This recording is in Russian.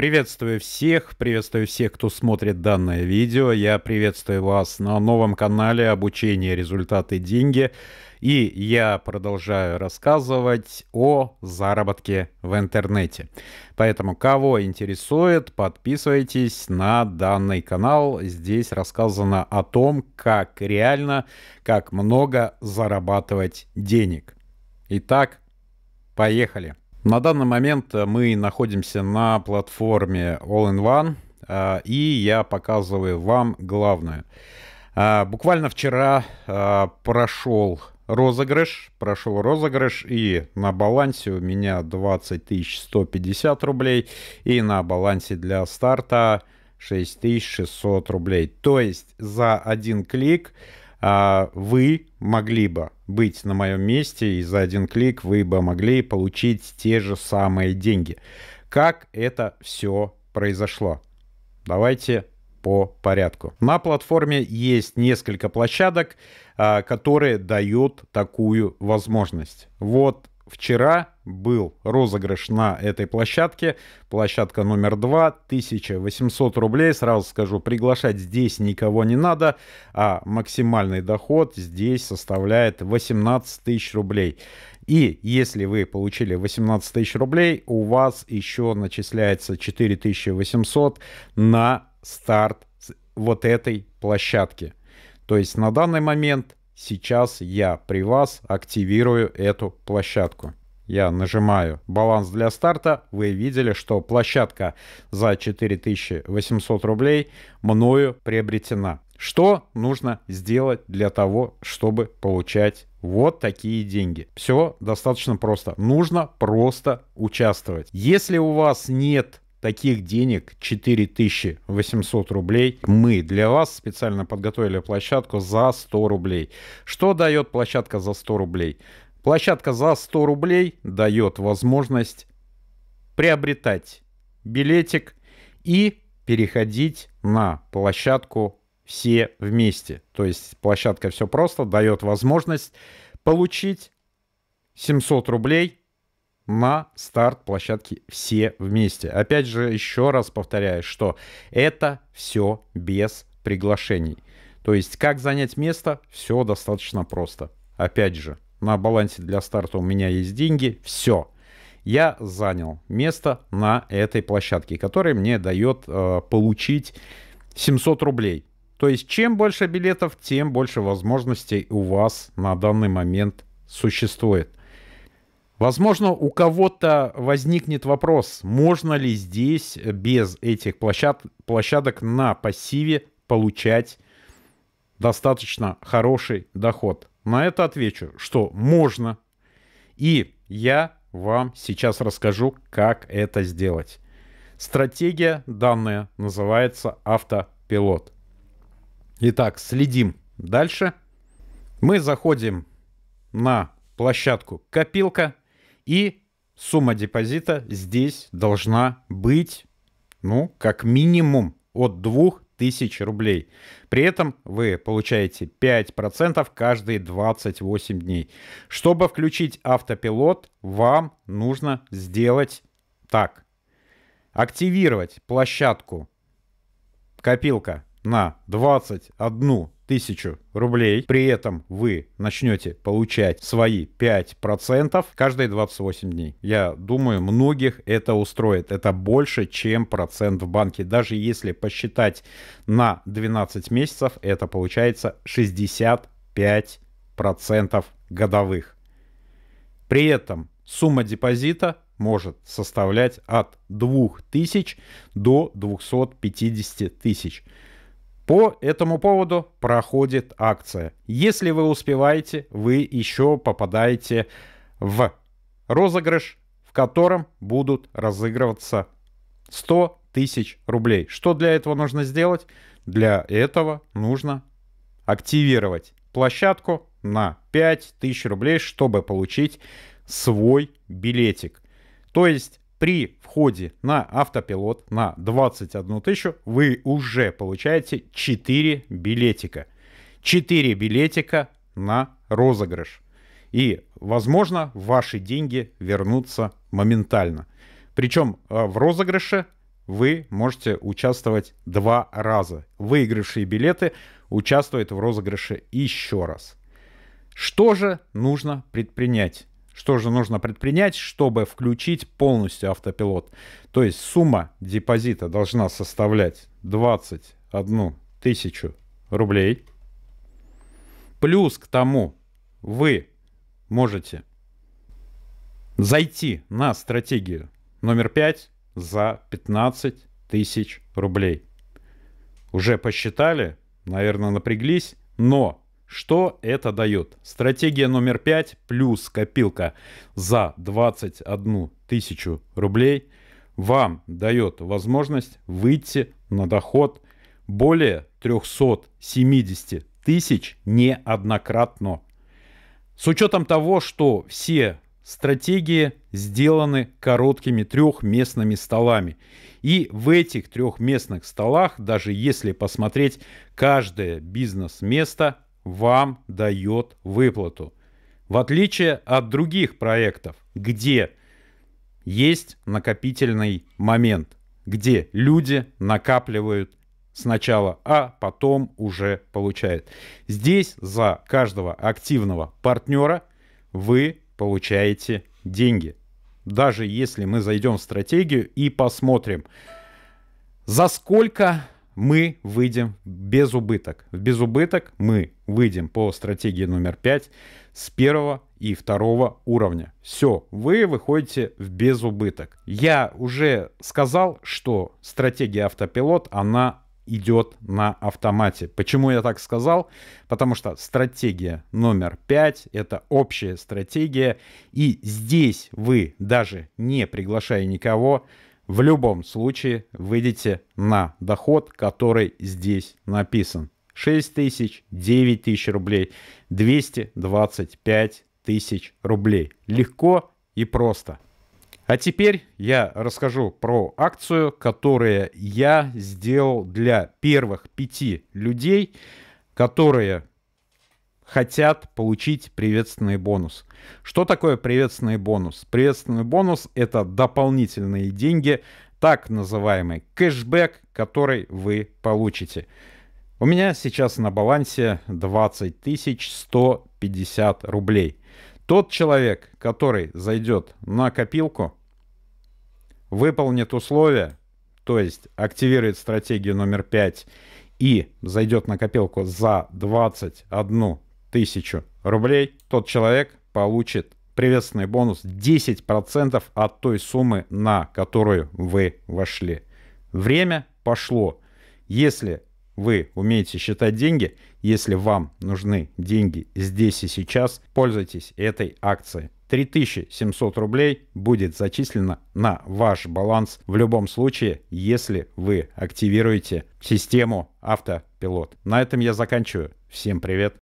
Приветствую всех, приветствую всех, кто смотрит данное видео. Я приветствую вас на новом канале «Обучение. Результаты. Деньги». И я продолжаю рассказывать о заработке в интернете. Поэтому, кого интересует, подписывайтесь на данный канал. Здесь рассказано о том, как реально, как много зарабатывать денег. Итак, поехали. На данный момент э, мы находимся на платформе All-in-One, э, и я показываю вам главное. Э, буквально вчера прошел розыгрыш, прошел розыгрыш, и на балансе у меня 20 150 рублей, и на балансе для старта 6600 рублей. То есть за один клик вы могли бы быть на моем месте, и за один клик вы бы могли получить те же самые деньги. Как это все произошло? Давайте по порядку. На платформе есть несколько площадок, а, которые дают такую возможность. Вот вчера был розыгрыш на этой площадке. Площадка номер 2, 1800 рублей. Сразу скажу, приглашать здесь никого не надо, а максимальный доход здесь составляет 18 тысяч рублей. И если вы получили 18 тысяч рублей, у вас еще начисляется 4800 на старт вот этой площадки. То есть на данный момент сейчас я при вас активирую эту площадку я нажимаю баланс для старта, вы видели, что площадка за 4800 рублей мною приобретена. Что нужно сделать для того, чтобы получать вот такие деньги? Все достаточно просто. Нужно просто участвовать. Если у вас нет таких денег 4800 рублей. Мы для вас специально подготовили площадку за 100 рублей. Что дает площадка за 100 рублей? Площадка за 100 рублей дает возможность приобретать билетик и переходить на площадку все вместе. То есть площадка все просто дает возможность получить 700 рублей на старт площадки все вместе. Опять же, еще раз повторяю, что это все без приглашений. То есть как занять место, все достаточно просто. Опять же, на балансе для старта у меня есть деньги, все. Я занял место на этой площадке, которая мне дает э, получить 700 рублей. То есть чем больше билетов, тем больше возможностей у вас на данный момент существует. Возможно, у кого-то возникнет вопрос, можно ли здесь без этих площад, площадок на пассиве получать достаточно хороший доход. На это отвечу, что можно. И я вам сейчас расскажу, как это сделать. Стратегия данная называется автопилот. Итак, следим дальше. Мы заходим на площадку копилка и сумма депозита здесь должна быть, ну, как минимум от 2 тысяч рублей. При этом вы получаете 5% каждые 28 дней. Чтобы включить автопилот, вам нужно сделать так. Активировать площадку копилка на 21 1000 рублей. При этом вы начнете получать свои 5% каждые 28 дней. Я думаю, многих это устроит. Это больше, чем процент в банке. Даже если посчитать на 12 месяцев, это получается 65% годовых. При этом сумма депозита может составлять от 2000 до 250 тысяч. По этому поводу проходит акция. Если вы успеваете, вы еще попадаете в розыгрыш, в котором будут разыгрываться 100 тысяч рублей. Что для этого нужно сделать? Для этого нужно активировать площадку на 5000 рублей, чтобы получить свой билетик. То есть при входе на автопилот на 21 тысячу вы уже получаете 4 билетика. 4 билетика на розыгрыш. И, возможно, ваши деньги вернутся моментально. Причем э, в розыгрыше вы можете участвовать два раза. Выигравшие билеты участвуют в розыгрыше еще раз. Что же нужно предпринять? Что же нужно предпринять, чтобы включить полностью автопилот? То есть сумма депозита должна составлять 21 тысячу рублей. Плюс к тому вы можете зайти на стратегию номер 5 за 15 тысяч рублей. Уже посчитали, наверное, напряглись, но что это дает? Стратегия номер 5 плюс копилка за 21 тысячу рублей вам дает возможность выйти на доход более 370 тысяч неоднократно. С учетом того, что все стратегии сделаны короткими трехместными столами. И в этих трехместных столах, даже если посмотреть каждое бизнес-место, вам дает выплату. В отличие от других проектов, где есть накопительный момент, где люди накапливают сначала, а потом уже получают. Здесь за каждого активного партнера вы получаете деньги. Даже если мы зайдем в стратегию и посмотрим, за сколько мы выйдем без убыток. Без убыток мы выйдем по стратегии номер 5 с первого и второго уровня. Все, вы выходите в без убыток. Я уже сказал, что стратегия автопилот, она идет на автомате. Почему я так сказал? Потому что стратегия номер 5 это общая стратегия, и здесь вы даже не приглашая никого, в любом случае выйдете на доход, который здесь написан. 6 тысяч, 9 тысяч рублей, 225 тысяч рублей. Легко и просто. А теперь я расскажу про акцию, которую я сделал для первых пяти людей, которые хотят получить приветственный бонус. Что такое приветственный бонус? Приветственный бонус — это дополнительные деньги, так называемый кэшбэк, который вы получите. У меня сейчас на балансе 20 150 рублей. Тот человек, который зайдет на копилку, выполнит условия, то есть активирует стратегию номер 5 и зайдет на копилку за 21 тысячу рублей, тот человек получит приветственный бонус 10% от той суммы, на которую вы вошли. Время пошло. Если вы умеете считать деньги, если вам нужны деньги здесь и сейчас, пользуйтесь этой акцией. 3700 рублей будет зачислено на ваш баланс в любом случае, если вы активируете систему автопилот. На этом я заканчиваю. Всем привет!